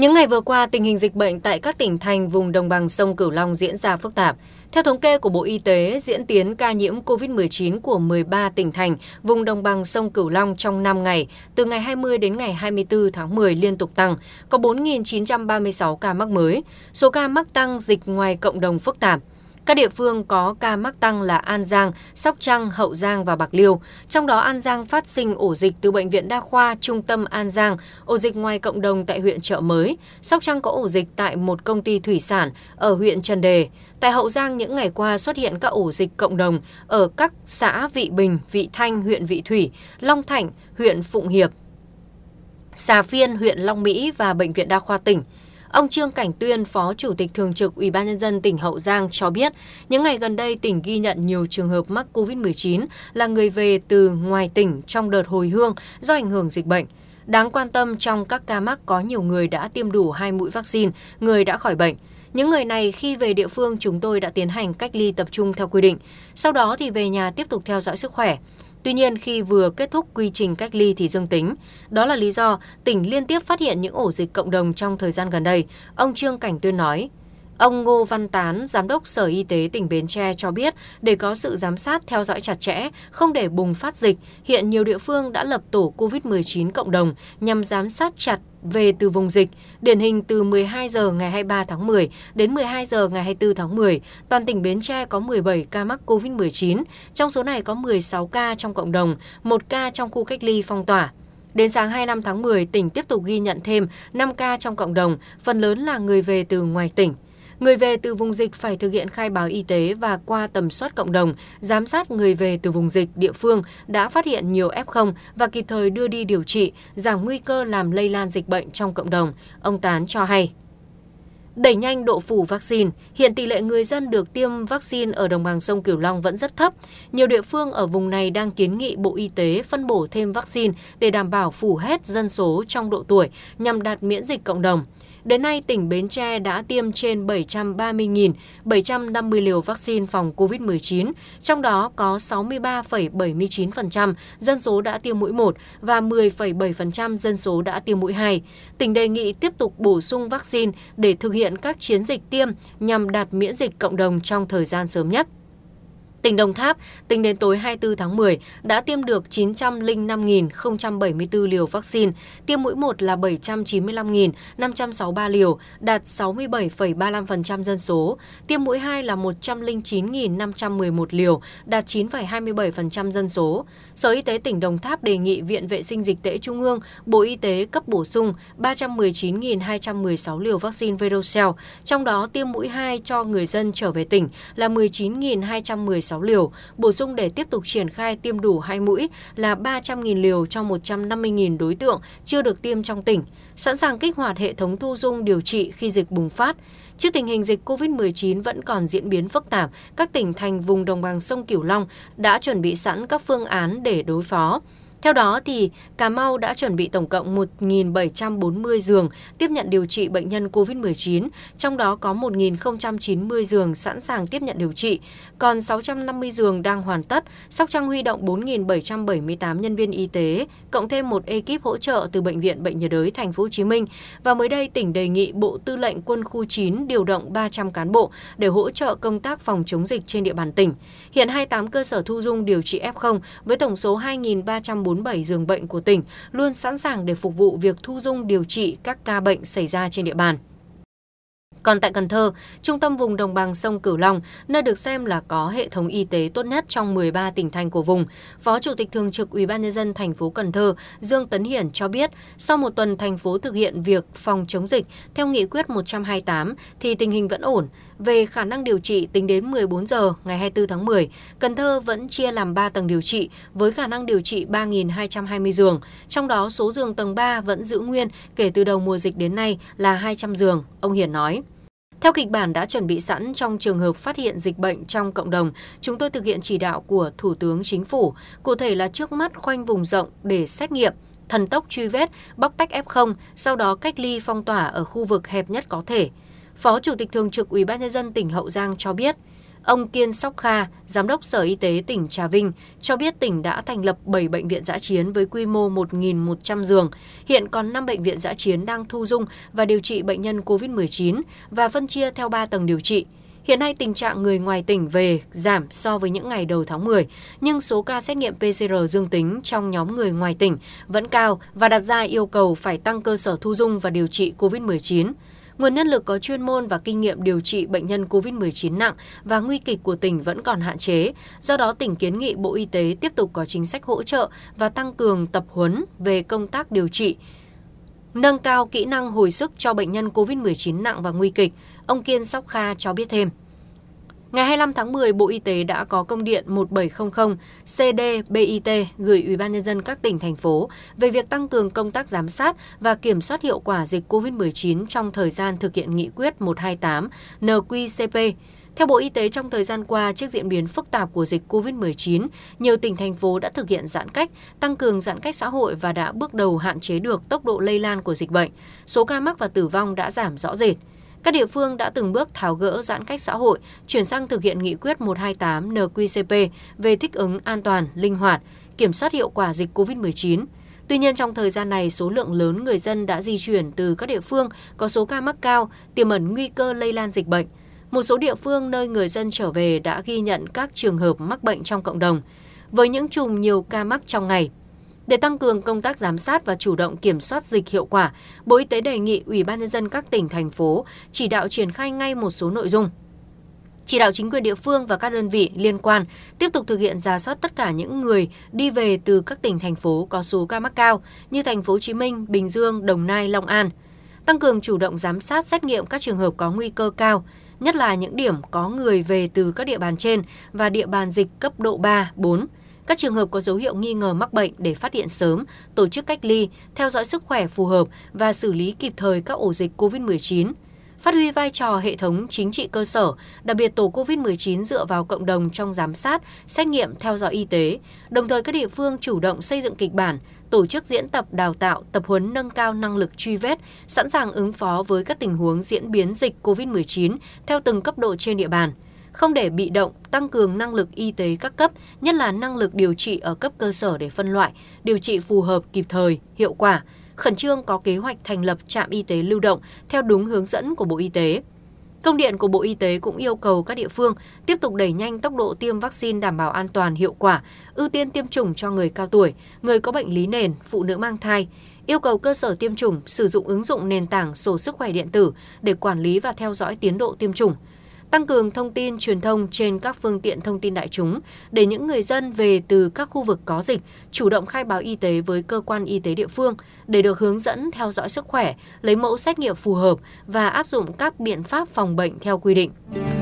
Những ngày vừa qua, tình hình dịch bệnh tại các tỉnh thành vùng đồng bằng sông Cửu Long diễn ra phức tạp. Theo thống kê của Bộ Y tế, diễn tiến ca nhiễm COVID-19 của 13 tỉnh thành vùng đồng bằng sông Cửu Long trong 5 ngày, từ ngày 20 đến ngày 24 tháng 10 liên tục tăng, có 4.936 ca mắc mới. Số ca mắc tăng dịch ngoài cộng đồng phức tạp. Các địa phương có ca mắc tăng là An Giang, Sóc Trăng, Hậu Giang và Bạc Liêu. Trong đó An Giang phát sinh ổ dịch từ Bệnh viện Đa khoa Trung tâm An Giang, ổ dịch ngoài cộng đồng tại huyện Trợ Mới. Sóc Trăng có ổ dịch tại một công ty thủy sản ở huyện Trần Đề. Tại Hậu Giang những ngày qua xuất hiện các ổ dịch cộng đồng ở các xã Vị Bình, Vị Thanh, huyện Vị Thủy, Long Thạnh, huyện Phụng Hiệp, Xà Phiên, huyện Long Mỹ và Bệnh viện Đa khoa tỉnh. Ông Trương Cảnh Tuyên, Phó Chủ tịch Thường trực Ủy ban Nhân dân tỉnh Hậu Giang cho biết, những ngày gần đây tỉnh ghi nhận nhiều trường hợp mắc COVID-19 là người về từ ngoài tỉnh trong đợt hồi hương do ảnh hưởng dịch bệnh. Đáng quan tâm trong các ca mắc có nhiều người đã tiêm đủ hai mũi vaccine, người đã khỏi bệnh. Những người này khi về địa phương chúng tôi đã tiến hành cách ly tập trung theo quy định, sau đó thì về nhà tiếp tục theo dõi sức khỏe. Tuy nhiên, khi vừa kết thúc quy trình cách ly thì dương tính. Đó là lý do tỉnh liên tiếp phát hiện những ổ dịch cộng đồng trong thời gian gần đây, ông Trương Cảnh Tuyên nói. Ông Ngô Văn Tán, Giám đốc Sở Y tế tỉnh Bến Tre cho biết để có sự giám sát theo dõi chặt chẽ, không để bùng phát dịch, hiện nhiều địa phương đã lập tổ COVID-19 cộng đồng nhằm giám sát chặt về từ vùng dịch. Điển hình từ 12 giờ ngày 23 tháng 10 đến 12 giờ ngày 24 tháng 10, toàn tỉnh Bến Tre có 17 ca mắc COVID-19, trong số này có 16 ca trong cộng đồng, 1 ca trong khu cách ly phong tỏa. Đến sáng 25 tháng 10, tỉnh tiếp tục ghi nhận thêm 5 ca trong cộng đồng, phần lớn là người về từ ngoài tỉnh người về từ vùng dịch phải thực hiện khai báo y tế và qua tầm soát cộng đồng giám sát người về từ vùng dịch địa phương đã phát hiện nhiều f 0 và kịp thời đưa đi điều trị giảm nguy cơ làm lây lan dịch bệnh trong cộng đồng ông tán cho hay đẩy nhanh độ phủ vaccine. Hiện tỷ lệ người dân được tiêm vaccine ở đồng bằng sông Cửu Long vẫn rất thấp. Nhiều địa phương ở vùng này đang kiến nghị Bộ Y tế phân bổ thêm vaccine để đảm bảo phủ hết dân số trong độ tuổi nhằm đạt miễn dịch cộng đồng đến nay tỉnh bến tre đã tiêm trên 730.750 liều vaccine phòng covid 19 trong đó có 63,79% dân số đã tiêm mũi một và 10,7% dân số đã tiêm mũi hai tỉnh đề nghị tiếp tục bổ sung vaccine để thực hiện các chiến dịch tiêm nhằm đạt miễn dịch cộng đồng trong thời gian sớm nhất Tỉnh Đồng Tháp tính đến tối 24 tháng 10 đã tiêm được 905.074 liều vaccine, tiêm mũi 1 là 795.563 liều, đạt 67,35% dân số, tiêm mũi 2 là 109.511 liều, đạt 9,27% dân số. Sở Y tế tỉnh Đồng Tháp đề nghị Viện Vệ sinh Dịch tễ Trung ương, Bộ Y tế cấp bổ sung 319.216 liều vaccine Verocell, trong đó tiêm mũi 2 cho người dân trở về tỉnh là 19.216 sáu liều bổ sung để tiếp tục triển khai tiêm đủ hai mũi là ba trăm linh liều cho một trăm năm mươi đối tượng chưa được tiêm trong tỉnh sẵn sàng kích hoạt hệ thống thu dung điều trị khi dịch bùng phát Trước tình hình dịch COVID-19 vẫn còn diễn biến phức tạp, các tỉnh thành vùng đồng bằng sông Cửu Long đã chuẩn bị sẵn các phương án để đối phó theo đó thì cà mau đã chuẩn bị tổng cộng một bảy trăm bốn mươi giường tiếp nhận điều trị bệnh nhân covid 19 trong đó có một chín mươi giường sẵn sàng tiếp nhận điều trị còn sáu trăm năm mươi giường đang hoàn tất sóc trăng huy động bốn bảy trăm bảy mươi tám nhân viên y tế cộng thêm một ekip hỗ trợ từ bệnh viện bệnh nhiệt đới thành phố hồ chí minh và mới đây tỉnh đề nghị bộ tư lệnh quân khu 9 điều động 300 cán bộ để hỗ trợ công tác phòng chống dịch trên địa bàn tỉnh hiện 28 cơ sở thu dung điều trị f với tổng số 2.340 47 giường bệnh của tỉnh luôn sẵn sàng để phục vụ việc thu dung điều trị các ca bệnh xảy ra trên địa bàn. Còn tại Cần Thơ, trung tâm vùng đồng bằng sông Cửu Long, nơi được xem là có hệ thống y tế tốt nhất trong 13 tỉnh thành của vùng, Phó Chủ tịch Thường trực Ủy ban nhân dân thành phố Cần Thơ Dương Tấn Hiển cho biết, sau một tuần thành phố thực hiện việc phòng chống dịch theo nghị quyết 128 thì tình hình vẫn ổn, về khả năng điều trị tính đến 14 giờ ngày 24 tháng 10, Cần Thơ vẫn chia làm 3 tầng điều trị với khả năng điều trị 3.220 giường, trong đó số giường tầng 3 vẫn giữ nguyên kể từ đầu mùa dịch đến nay là 200 giường, ông Hiển nói. Theo kịch bản đã chuẩn bị sẵn trong trường hợp phát hiện dịch bệnh trong cộng đồng, chúng tôi thực hiện chỉ đạo của Thủ tướng Chính phủ, cụ thể là trước mắt khoanh vùng rộng để xét nghiệm, thần tốc truy vết, bóc tách F0, sau đó cách ly phong tỏa ở khu vực hẹp nhất có thể. Phó Chủ tịch Thường trực ubnd tỉnh Hậu Giang cho biết, ông Kiên Sóc Kha, Giám đốc Sở Y tế tỉnh Trà Vinh, cho biết tỉnh đã thành lập 7 bệnh viện giã chiến với quy mô 1.100 giường. Hiện còn 5 bệnh viện giã chiến đang thu dung và điều trị bệnh nhân COVID-19 và phân chia theo 3 tầng điều trị. Hiện nay tình trạng người ngoài tỉnh về giảm so với những ngày đầu tháng 10, nhưng số ca xét nghiệm PCR dương tính trong nhóm người ngoài tỉnh vẫn cao và đặt ra yêu cầu phải tăng cơ sở thu dung và điều trị COVID-19 nguồn nhân lực có chuyên môn và kinh nghiệm điều trị bệnh nhân covid 19 nặng và nguy kịch của tỉnh vẫn còn hạn chế do đó tỉnh kiến nghị bộ y tế tiếp tục có chính sách hỗ trợ và tăng cường tập huấn về công tác điều trị nâng cao kỹ năng hồi sức cho bệnh nhân covid 19 nặng và nguy kịch ông kiên sóc kha cho biết thêm ngày hai mươi năm tháng một bộ y tế đã có công điện một nghìn bảy trăm linh cdbit gửi ubnd các tỉnh thành phố về việc tăng cường công tác giám sát và kiểm soát hiệu quả dịch covid một chín trong thời gian thực hiện nghị quyết một trăm hai mươi tám nqcp theo Bộ Y tế, trong thời gian qua, trước diễn biến phức tạp của dịch COVID-19, nhiều tỉnh thành phố đã thực hiện giãn cách, tăng cường giãn cách xã hội và đã bước đầu hạn chế được tốc độ lây lan của dịch bệnh. Số ca mắc và tử vong đã giảm rõ rệt các địa phương đã từng bước tháo gỡ giãn cách xã hội chuyển sang thực hiện nghị quyết 128 nqcp về thích ứng an toàn linh hoạt kiểm soát hiệu quả dịch covid 19 Tuy nhiên trong thời gian này, số lượng lớn người dân đã di chuyển từ các địa phương có số ca mắc cao, tiềm ẩn nguy cơ lây lan dịch bệnh. Một số địa phương nơi người dân trở về đã ghi nhận các trường hợp mắc bệnh trong cộng đồng. Với những chùm nhiều ca mắc trong ngày, để tăng cường công tác giám sát và chủ động kiểm soát dịch hiệu quả, Bộ Y tế đề nghị Ủy ban nhân dân các tỉnh thành phố chỉ đạo triển khai ngay một số nội dung chỉ đạo chính quyền địa phương và các đơn vị liên quan tiếp tục thực hiện ra soát tất cả những người đi về từ các tỉnh thành phố có số ca mắc cao như thành phố Hồ Chí Minh, Bình Dương, Đồng Nai, Long An. Tăng cường chủ động giám sát xét nghiệm các trường hợp có nguy cơ cao, nhất là những điểm có người về từ các địa bàn trên và địa bàn dịch cấp độ 3, 4 các trường hợp có dấu hiệu nghi ngờ mắc bệnh để phát hiện sớm, tổ chức cách ly, theo dõi sức khỏe phù hợp và xử lý kịp thời các ổ dịch COVID-19 phát huy vai trò hệ thống chính trị cơ sở, đặc biệt tổ COVID-19 dựa vào cộng đồng trong giám sát, xét nghiệm, theo dõi y tế. Đồng thời các địa phương chủ động xây dựng kịch bản, tổ chức diễn tập đào tạo, tập huấn nâng cao năng lực truy vết, sẵn sàng ứng phó với các tình huống diễn biến dịch COVID-19 theo từng cấp độ trên địa bàn không để bị động tăng cường năng lực y tế các cấp nhất là năng lực điều trị ở cấp cơ sở để phân loại điều trị phù hợp kịp thời hiệu quả khẩn trương có kế hoạch thành lập trạm y tế lưu động theo đúng hướng dẫn của bộ y tế Công điện của Bộ Y tế cũng yêu cầu các địa phương tiếp tục đẩy nhanh tốc độ tiêm vaccine đảm bảo an toàn hiệu quả, ưu tiên tiêm chủng cho người cao tuổi, người có bệnh lý nền, phụ nữ mang thai, yêu cầu cơ sở tiêm chủng sử dụng ứng dụng nền tảng sổ sức khỏe điện tử để quản lý và theo dõi tiến độ tiêm chủng, tăng cường thông tin truyền thông trên các phương tiện thông tin đại chúng để những người dân về từ các khu vực có dịch chủ động khai báo y tế với cơ quan y tế địa phương để được hướng dẫn theo dõi sức khỏe, lấy mẫu xét nghiệm phù hợp và áp dụng các biện pháp phòng bệnh theo quy định.